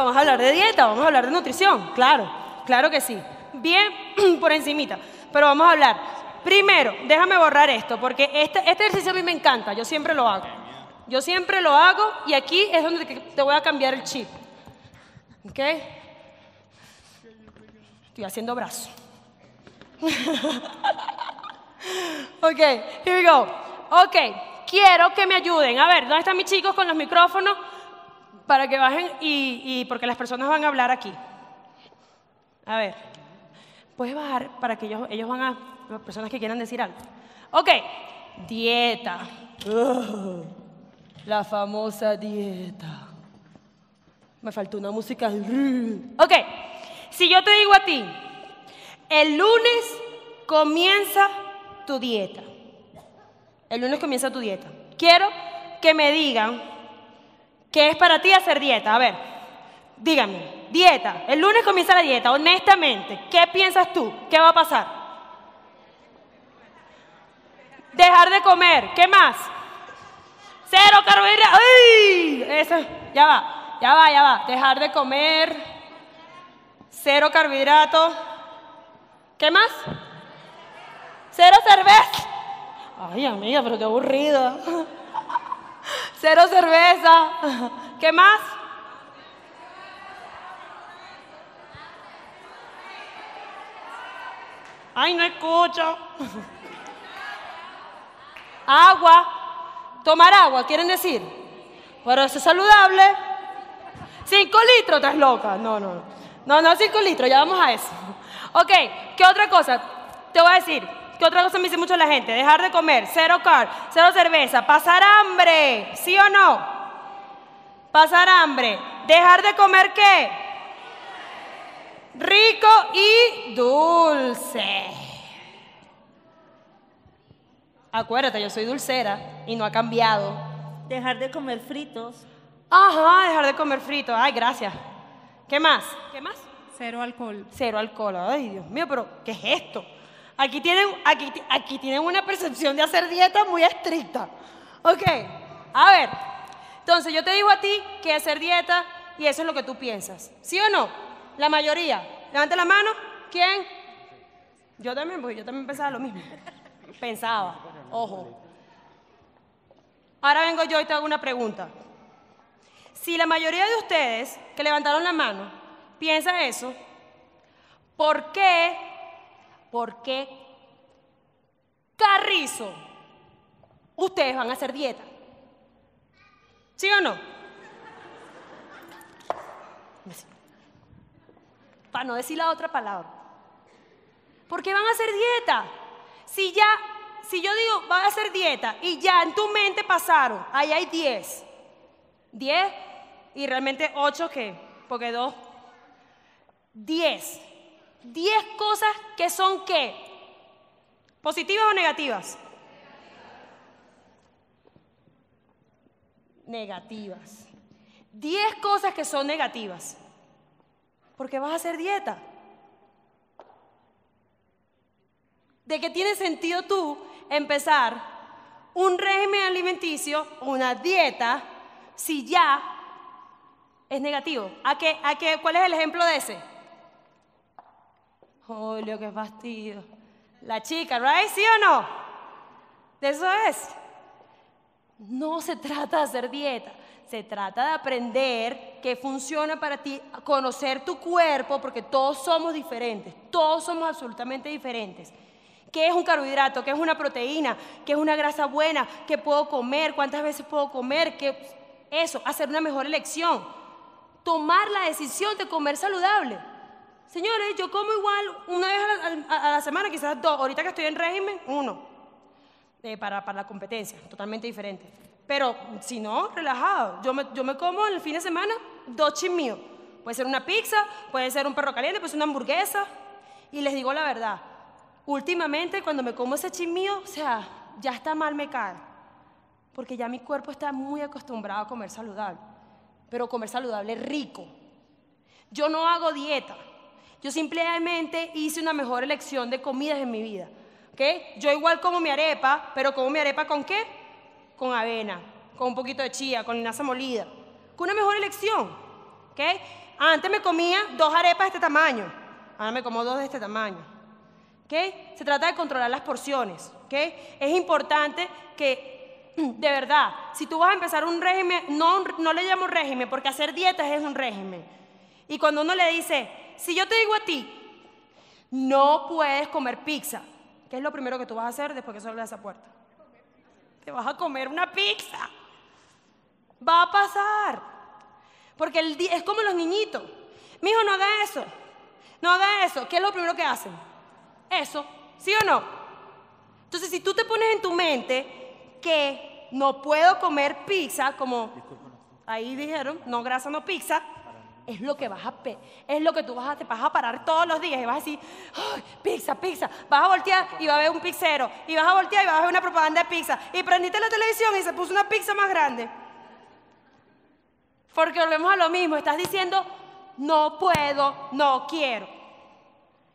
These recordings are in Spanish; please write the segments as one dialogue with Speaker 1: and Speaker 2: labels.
Speaker 1: vamos a hablar de dieta, vamos a hablar de nutrición, claro, claro que sí. Bien por encimita, pero vamos a hablar. Primero, déjame borrar esto, porque este, este, ejercicio a mí me encanta, yo siempre lo hago. Yo siempre lo hago y aquí es donde te, voy a cambiar el chip. ¿Ok? Estoy haciendo brazo. ok, here we go. Ok, quiero que me ayuden. A ver, ¿dónde están mis chicos con los micrófonos? para que bajen y, porque las personas van a hablar aquí. A ver, puedes bajar para que ellos, ellos van a, las personas que quieran decir algo. Ok, dieta. la famosa dieta. Me faltó una música. Ok, si yo te digo a ti, el lunes comienza tu dieta. El lunes comienza tu dieta. Quiero que me digan ¿Qué es para ti hacer dieta? A ver, dígame, dieta. El lunes comienza la dieta, honestamente. ¿Qué piensas tú? ¿Qué va a pasar? Dejar de comer. ¿Qué más? Cero carbohidratos. ¡Ay! Eso, ya va, ya va, ya va. Dejar de comer. Cero carbohidratos. ¿Qué más? Cero cerveza. Ay, amiga, pero qué aburrida cero cerveza. ¿Qué más? Ay, no escucho. Agua. Tomar agua, quieren decir. Pero eso es saludable. Cinco litros, estás loca. No, no, no. No, no, cinco litros, ya vamos a eso. Ok, ¿qué otra cosa? Te voy a decir, ¿Qué otra cosa me dice mucho la gente? Dejar de comer, cero car, cero cerveza, pasar hambre, ¿sí o no? Pasar hambre. Dejar de comer qué? Rico y dulce. Acuérdate, yo soy dulcera y no ha cambiado. Dejar de comer fritos. Ajá, dejar de comer fritos. Ay, gracias. ¿Qué más? ¿Qué más? Cero alcohol. Cero alcohol. Ay, Dios mío, pero ¿qué es esto? Aquí tienen, aquí, aquí tienen una percepción de hacer dieta muy estricta. Ok, a ver. Entonces yo te digo a ti que hacer dieta y eso es lo que tú piensas. ¿Sí o no? La mayoría. Levante la mano. ¿Quién? Yo también, porque yo también pensaba lo mismo. Pensaba. Ojo. Ahora vengo yo y te hago una pregunta. Si la mayoría de ustedes que levantaron la mano piensa eso, ¿por qué ¿Por qué, carrizo, ustedes van a hacer dieta. ¿Sí o no? Para no decir la otra palabra. ¿Por qué van a hacer dieta? Si ya, si yo digo, van a hacer dieta y ya en tu mente pasaron, ahí hay 10. 10 y realmente 8 que, porque dos? 10. 10 cosas que son qué? ¿Positivas o negativas? Negativas. Diez cosas que son negativas. Porque vas a hacer dieta. ¿De qué tiene sentido tú empezar un régimen alimenticio, una dieta, si ya es negativo? ¿A qué, a qué, ¿Cuál es el ejemplo de ese? Julio, qué fastidio. La chica, ¿right? ¿Sí o no? eso es. No se trata de hacer dieta, se trata de aprender qué funciona para ti, conocer tu cuerpo, porque todos somos diferentes, todos somos absolutamente diferentes. ¿Qué es un carbohidrato? ¿Qué es una proteína? ¿Qué es una grasa buena? ¿Qué puedo comer? ¿Cuántas veces puedo comer? Eso, hacer una mejor elección. Tomar la decisión de comer saludable. Señores, yo como igual una vez a la, semana, quizás dos. Ahorita que estoy en régimen, uno. Eh, para, para, la competencia, totalmente diferente. Pero si no, relajado. Yo me, yo me como el fin de semana dos chismíos. Puede ser una pizza, puede ser un perro caliente, puede ser una hamburguesa. Y les digo la verdad, últimamente cuando me como ese chismío, o sea, ya está mal me cae. Porque ya mi cuerpo está muy acostumbrado a comer saludable. Pero comer saludable es rico. Yo no hago dieta. Yo simplemente hice una mejor elección de comidas en mi vida. ¿ok? Yo igual como mi arepa, pero como mi arepa con qué? Con avena, con un poquito de chía, con linaza molida. Con una mejor elección. ¿ok? Antes me comía dos arepas de este tamaño. Ahora me como dos de este tamaño. ¿ok? Se trata de controlar las porciones. Es importante que de verdad, si tú vas a empezar un régimen, no, no le llamo régimen, porque hacer dietas es un régimen. Y cuando uno le dice, si yo te digo a ti, no puedes comer pizza, ¿qué es lo primero que tú vas a hacer después que salgas de esa puerta? Te vas a comer una pizza. Va a pasar. Porque es como los niñitos. Mi hijo, no haga eso. No haga eso. ¿Qué es lo primero que hacen? Eso. ¿Sí o no? Entonces, si tú te pones en tu mente que no puedo comer pizza, como ahí dijeron, no grasa, no pizza, es lo que vas a es lo que tú vas a, te vas a parar todos los días y vas a decir, pizza, pizza, vas a voltear y va a ver un pizzero, y vas a voltear y vas a ver una propaganda de pizza, y prendiste la televisión y se puso una pizza más grande. Porque volvemos a lo mismo, estás diciendo, no puedo, no quiero.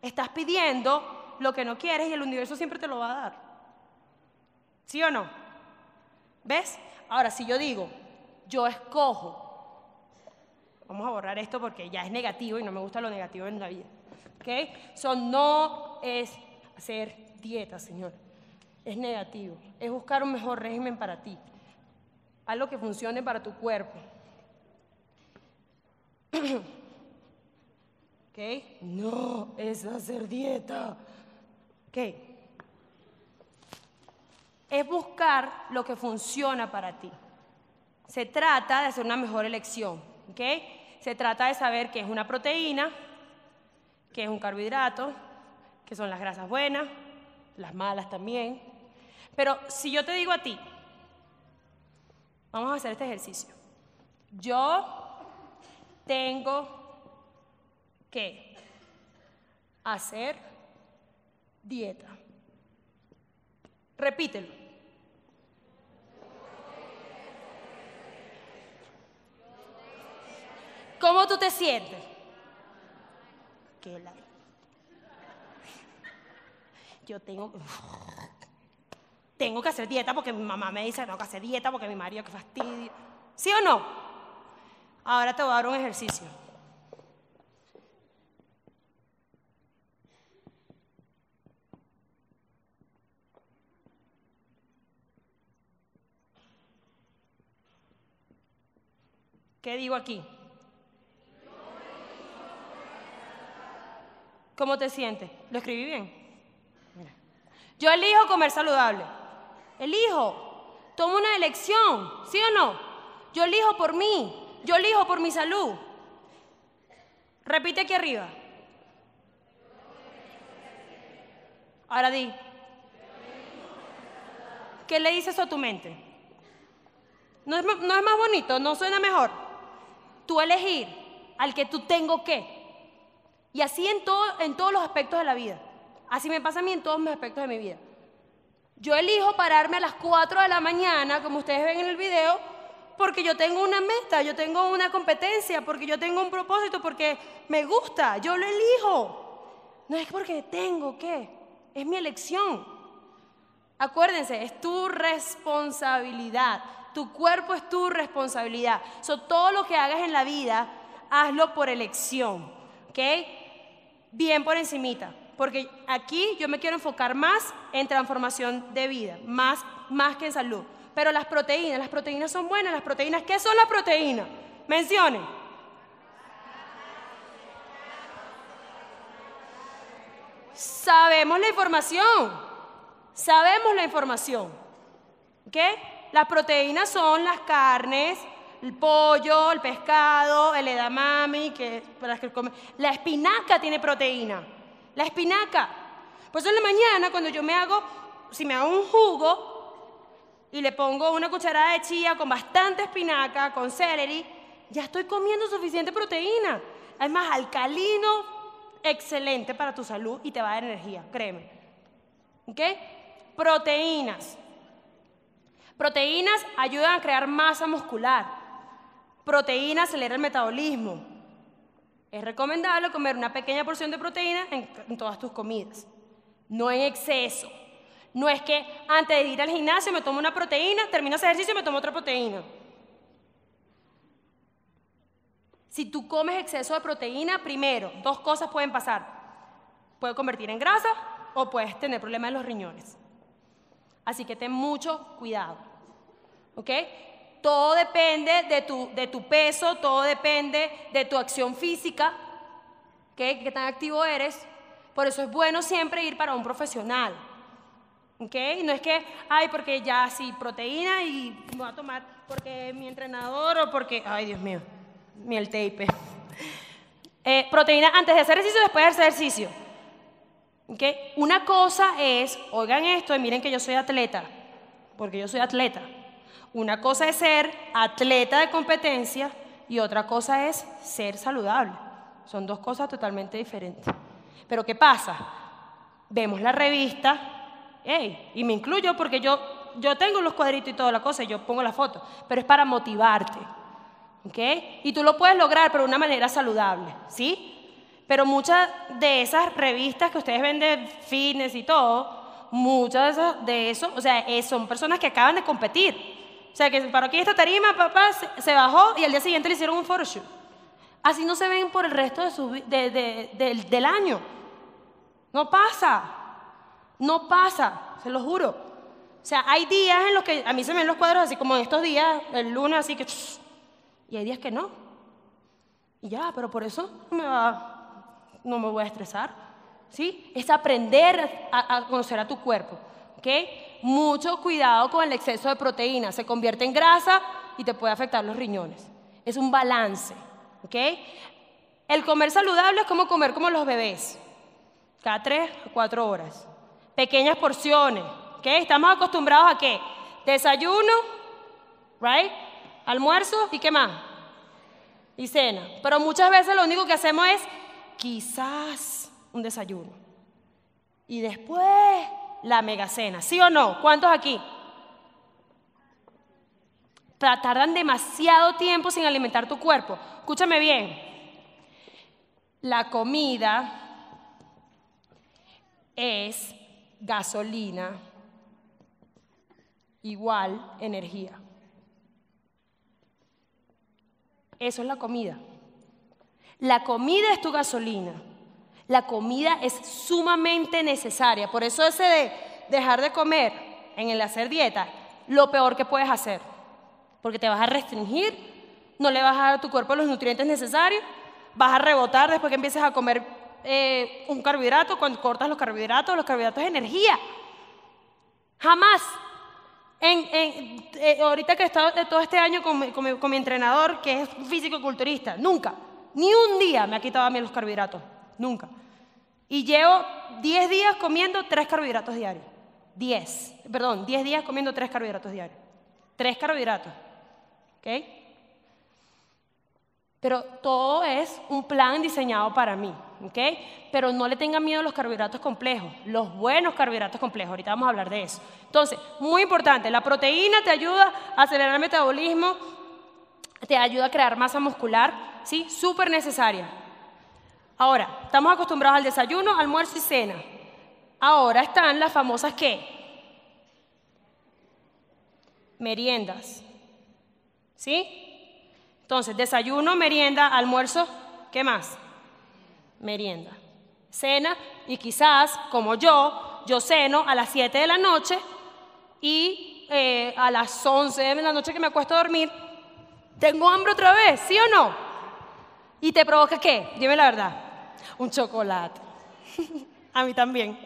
Speaker 1: Estás pidiendo lo que no quieres y el universo siempre te lo va a dar. ¿Sí o no? ¿Ves? Ahora, si yo digo, yo escojo Vamos a borrar esto porque ya es negativo y no me gusta lo negativo en la vida. ¿Ok? Son no es hacer dieta, señor. Es negativo. Es buscar un mejor régimen para ti. Algo que funcione para tu cuerpo. ¿Ok? No es hacer dieta. ¿Ok? Es buscar lo que funciona para ti. Se trata de hacer una mejor elección. ¿Ok? se trata de saber qué es una proteína, qué es un carbohidrato, qué son las grasas buenas, las malas también. Pero si yo te digo a ti, vamos a hacer este ejercicio. Yo tengo que hacer dieta. Repítelo. ¿Cómo tú te sientes? Yo tengo... Tengo que hacer dieta porque mi mamá me dice, no que hacer dieta porque mi marido, que fastidio. ¿Sí o no? Ahora te voy a dar un ejercicio. ¿Qué digo aquí? ¿Cómo te sientes? ¿Lo escribí bien? Mira. Yo elijo comer saludable. Elijo. Tomo una elección, ¿sí o no? Yo elijo por mí. Yo elijo por mi salud. Repite aquí arriba. Ahora di. ¿Qué le dices a tu mente? ¿No es, ¿No es, más bonito? ¿No suena mejor? Tú elegir al que tú tengo que. Y así en, todo, en todos los aspectos de la vida. Así me pasa a mí en todos los aspectos de mi vida. Yo elijo pararme a las 4 de la mañana, como ustedes ven en el video, porque yo tengo una meta, yo tengo una competencia, porque yo tengo un propósito, porque me gusta, yo lo elijo. No es porque tengo ¿qué? es mi elección. Acuérdense, es tu responsabilidad, tu cuerpo es tu responsabilidad. So, todo lo que hagas en la vida, hazlo por elección, ¿ok? bien por encimita, porque aquí yo me quiero enfocar más en transformación de vida, más, más que en salud. Pero las proteínas, las proteínas son buenas, las proteínas, ¿qué son las proteínas? Mencione. Sabemos la información, sabemos la información, ¿Qué? Las proteínas son las carnes, el pollo, el pescado, el edamame, que, para que la espinaca tiene proteína. La espinaca. Pues en la mañana cuando yo me hago, si me hago un jugo y le pongo una cucharada de chía con bastante espinaca, con celery, ya estoy comiendo suficiente proteína. Además, alcalino, excelente para tu salud y te va a dar energía, créeme. ¿Ok? Proteínas. Proteínas ayudan a crear masa muscular. Proteína acelera el metabolismo. Es recomendable comer una pequeña porción de proteína en, todas tus comidas, no en exceso. No es que antes de ir al gimnasio me tomo una proteína, termino ese ejercicio y me tomo otra proteína. Si tú comes exceso de proteína, primero, dos cosas pueden pasar. Puede convertir en grasa o puedes tener problemas en los riñones. Así que ten mucho cuidado. ¿Ok? todo depende de tu, de tu peso, todo depende de tu acción física, ¿qué? ¿Qué tan activo eres? Por eso es bueno siempre ir para un profesional. ¿Ok? No es que, ay, porque ya sí, proteína y voy a tomar porque mi entrenador o porque, ay, Dios mío, miel tape. Eh, proteína antes de hacer ejercicio, después de hacer ejercicio. ¿Ok? Una cosa es, oigan esto, y miren que yo soy atleta, porque yo soy atleta. Una cosa es ser atleta de competencia y otra cosa es ser saludable. Son dos cosas totalmente diferentes. Pero ¿qué pasa? Vemos la revista, y me incluyo porque yo, tengo los cuadritos y toda la cosa, y yo pongo la foto, pero es para motivarte. Y tú lo puedes lograr, pero de una manera saludable, ¿sí? Pero muchas de esas revistas que ustedes ven de fitness y todo, muchas de, esas, eso, o sea, eh, son personas que acaban de competir. O sea, que para aquí esta tarima, papá, se bajó y al día siguiente le hicieron un photoshoot. Así no se ven por el resto de su, de, de, del, año. No pasa. No pasa, se lo juro. O sea, hay días en los que a mí se me ven los cuadros así como en estos días, el lunes así que... Y hay días que no. Y ya, pero por eso no me, va, no me voy a estresar. ¿Sí? Es aprender a, a conocer a tu cuerpo. ¿Ok? mucho cuidado con el exceso de proteína. Se convierte en grasa y te puede afectar los riñones. Es un balance. ¿ok? El comer saludable es como comer como los bebés. Cada tres o cuatro horas. Pequeñas porciones. ¿ok? Estamos acostumbrados a qué? Desayuno, right? Almuerzo y qué más. Y cena. Pero muchas veces lo único que hacemos es quizás un desayuno. Y después la megacena. ¿Sí o no? ¿Cuántos aquí? Tardan demasiado tiempo sin alimentar tu cuerpo. Escúchame bien. La comida es gasolina igual energía. Eso es la comida. La comida es tu gasolina. La comida es sumamente necesaria. Por eso ese de dejar de comer en el hacer dieta, lo peor que puedes hacer. Porque te vas a restringir, no le vas a dar a tu cuerpo los nutrientes necesarios, vas a rebotar después que empieces a comer eh, un carbohidrato, cuando cortas los carbohidratos, los carbohidratos es energía. Jamás. Eh, ahorita que he estado eh, todo este año con, mi, con mi entrenador, que es físico-culturista, nunca, ni un día me ha quitado a mí los carbohidratos, nunca. Y llevo 10 días comiendo 3 carbohidratos diarios. 10, perdón, 10 días comiendo 3 carbohidratos diarios. 3 carbohidratos. ¿Ok? Pero todo es un plan diseñado para mí. ¿Ok? Pero no le tengan miedo a los carbohidratos complejos, los buenos carbohidratos complejos. Ahorita vamos a hablar de eso. Entonces, muy importante, la proteína te ayuda a acelerar el metabolismo, te ayuda a crear masa muscular, ¿sí? Súper necesaria. Ahora, estamos acostumbrados al desayuno, almuerzo y cena. Ahora están las famosas qué? Meriendas. ¿Sí? Entonces, desayuno, merienda, almuerzo, ¿qué más? Merienda. Cena, y quizás, como yo, yo ceno a las 7 de la noche y eh, a las 11 de la noche que me acuesto a dormir, tengo hambre otra vez, ¿sí o no? ¿Y te provoca qué? Dime la verdad un chocolate. a mí también.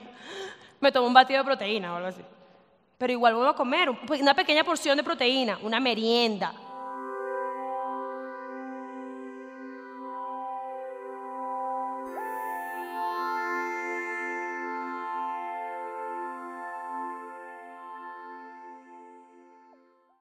Speaker 1: Me tomo un batido de proteína o algo así. Pero igual vuelvo a comer una pequeña porción de proteína, una merienda.